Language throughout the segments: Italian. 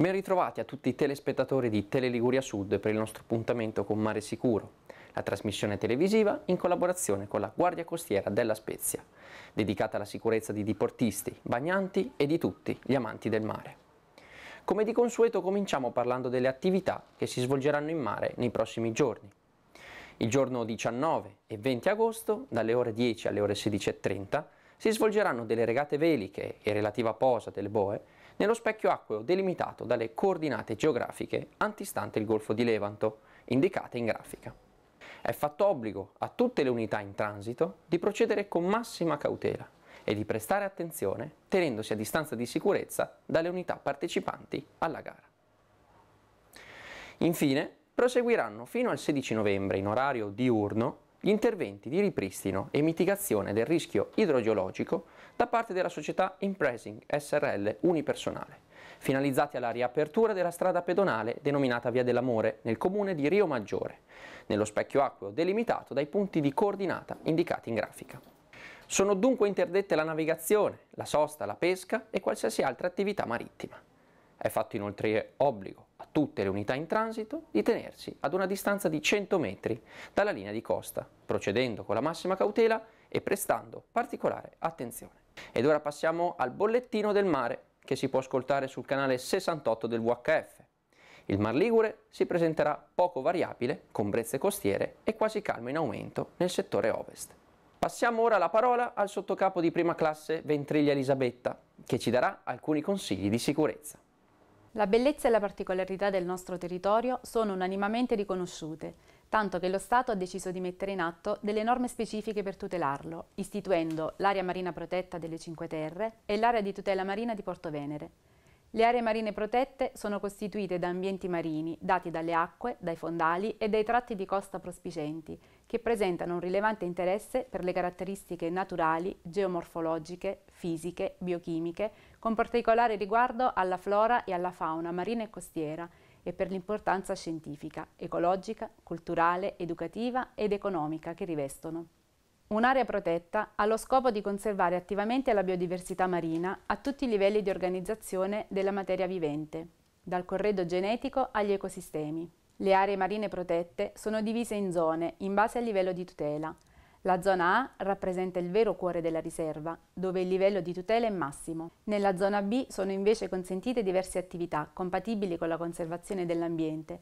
Ben ritrovati a tutti i telespettatori di Teleliguria Sud per il nostro appuntamento con Mare Sicuro, la trasmissione televisiva in collaborazione con la Guardia Costiera della Spezia, dedicata alla sicurezza di diportisti, bagnanti e di tutti gli amanti del mare. Come di consueto cominciamo parlando delle attività che si svolgeranno in mare nei prossimi giorni. Il giorno 19 e 20 agosto, dalle ore 10 alle ore 16.30, si svolgeranno delle regate veliche e relativa posa delle boe nello specchio acqueo delimitato dalle coordinate geografiche antistante il Golfo di Levanto, indicate in grafica. È fatto obbligo a tutte le unità in transito di procedere con massima cautela e di prestare attenzione tenendosi a distanza di sicurezza dalle unità partecipanti alla gara. Infine, proseguiranno fino al 16 novembre in orario diurno gli interventi di ripristino e mitigazione del rischio idrogeologico da parte della società Impressing SRL unipersonale, finalizzati alla riapertura della strada pedonale denominata Via dell'Amore nel comune di Rio Maggiore, nello specchio acqueo delimitato dai punti di coordinata indicati in grafica. Sono dunque interdette la navigazione, la sosta, la pesca e qualsiasi altra attività marittima. È fatto inoltre obbligo tutte le unità in transito di tenersi ad una distanza di 100 metri dalla linea di costa, procedendo con la massima cautela e prestando particolare attenzione. Ed ora passiamo al bollettino del mare che si può ascoltare sul canale 68 del VHF. Il Mar Ligure si presenterà poco variabile, con brezze costiere e quasi calmo in aumento nel settore ovest. Passiamo ora la parola al sottocapo di prima classe Ventriglia Elisabetta, che ci darà alcuni consigli di sicurezza. La bellezza e la particolarità del nostro territorio sono unanimamente riconosciute, tanto che lo Stato ha deciso di mettere in atto delle norme specifiche per tutelarlo, istituendo l'area marina protetta delle Cinque Terre e l'area di tutela marina di Porto Venere. Le aree marine protette sono costituite da ambienti marini dati dalle acque, dai fondali e dai tratti di costa prospicenti, che presentano un rilevante interesse per le caratteristiche naturali, geomorfologiche, fisiche, biochimiche, con particolare riguardo alla flora e alla fauna marina e costiera e per l'importanza scientifica, ecologica, culturale, educativa ed economica che rivestono. Un'area protetta ha lo scopo di conservare attivamente la biodiversità marina a tutti i livelli di organizzazione della materia vivente, dal corredo genetico agli ecosistemi. Le aree marine protette sono divise in zone in base al livello di tutela. La zona A rappresenta il vero cuore della riserva, dove il livello di tutela è massimo. Nella zona B sono invece consentite diverse attività compatibili con la conservazione dell'ambiente,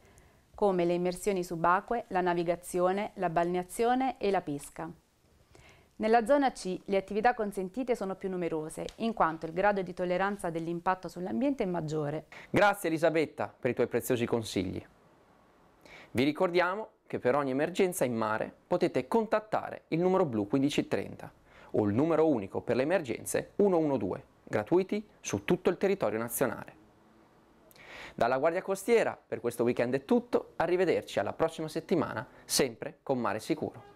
come le immersioni subacquee, la navigazione, la balneazione e la pesca. Nella zona C le attività consentite sono più numerose, in quanto il grado di tolleranza dell'impatto sull'ambiente è maggiore. Grazie Elisabetta per i tuoi preziosi consigli. Vi ricordiamo che per ogni emergenza in mare potete contattare il numero blu 1530 o il numero unico per le emergenze 112, gratuiti su tutto il territorio nazionale. Dalla Guardia Costiera per questo weekend è tutto, arrivederci alla prossima settimana sempre con Mare Sicuro.